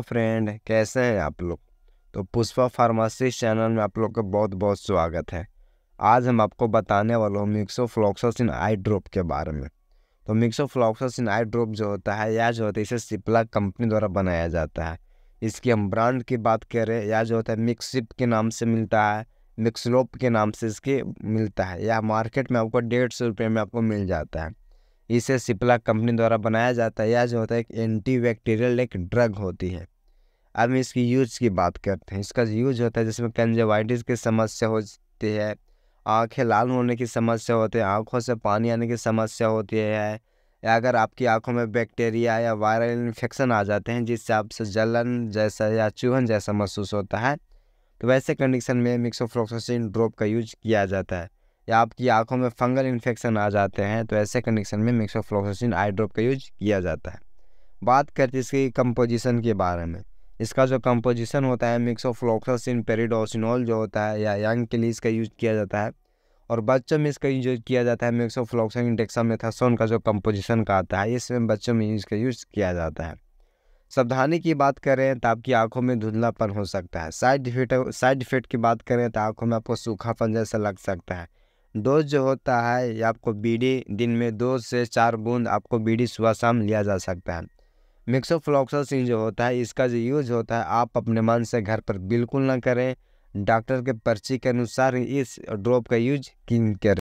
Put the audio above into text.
friend तो कैसे हैं आप लोग तो पुष्पा फार्मासी चैनल में आप लोग का बहुत बहुत स्वागत है आज हम आपको बताने वाले हूँ मिक्सोफ्लॉक्सासिन आई ड्रॉप के बारे में तो मिक्सोफ्लॉक्सासिन आई ड्रॉप जो होता है या जो होता है इसे सिप्ला कंपनी द्वारा बनाया जाता है इसकी हम ब्रांड की बात करें या जो होता है मिक्सिप के नाम से मिलता है मिक्सलोप के नाम से इसके मिलता है या मार्केट में आपको डेढ़ सौ रुपये में आपको मिल जाता है इसे सिप्ला कंपनी द्वारा बनाया जाता है या जो होता है एक एंटी बैक्टीरियल एक ड्रग होती है अब इसकी यूज की बात करते हैं इसका यूज होता है जिसमें कंजवाइटिस की समस्या होती है आँखें लाल होने की समस्या होती है आँखों से पानी आने की समस्या होती है या अगर आपकी आँखों में बैक्टीरिया या वायरल इन्फेक्शन आ जाते हैं जिससे आपसे जलन जैसा या चूहन जैसा महसूस होता है तो वैसे कंडीशन में मिक्सोफ्लोक्सोसिन ड्रॉप का यूज किया जाता है या आपकी आंखों में फंगल इन्फेक्शन आ जाते हैं तो ऐसे कंडीशन में मिक्सोफ्लोक्सोसिन आई ड्रॉप का यूज किया जाता है बात करते इसकी कंपोजिशन के बारे में इसका जो कंपोजिशन होता है मिक्सोफ्लोक्सोसिन पेरिडोसिनोल जो होता है या यंग के लिए इसका यूज किया जाता है और बच्चों में इसका यूज किया जाता है मिक्सोफ्लोक्सोसिन डेक्सामेथासोन का जो कंपोजिशन का आता है इसमें बच्चों में इसका यूज किया जाता है सावधानी की बात करें तो आपकी आंखों में धुंधलापन हो सकता है साइड इफेक्ट साइड इफेक्ट की बात करें तो आंखों में आपको सूखापन जैसा लग सकता है डोज जो होता है आपको बीडी दिन में दो से चार बूंद आपको बीडी सुबह शाम लिया जा सकता है मिक्सोफ्लॉक्सासिन जो होता है इसका जो यूज होता है आप अपने मन से घर पर बिल्कुल ना करें डॉक्टर के पर्ची के अनुसार इस ड्रॉप का यूज करें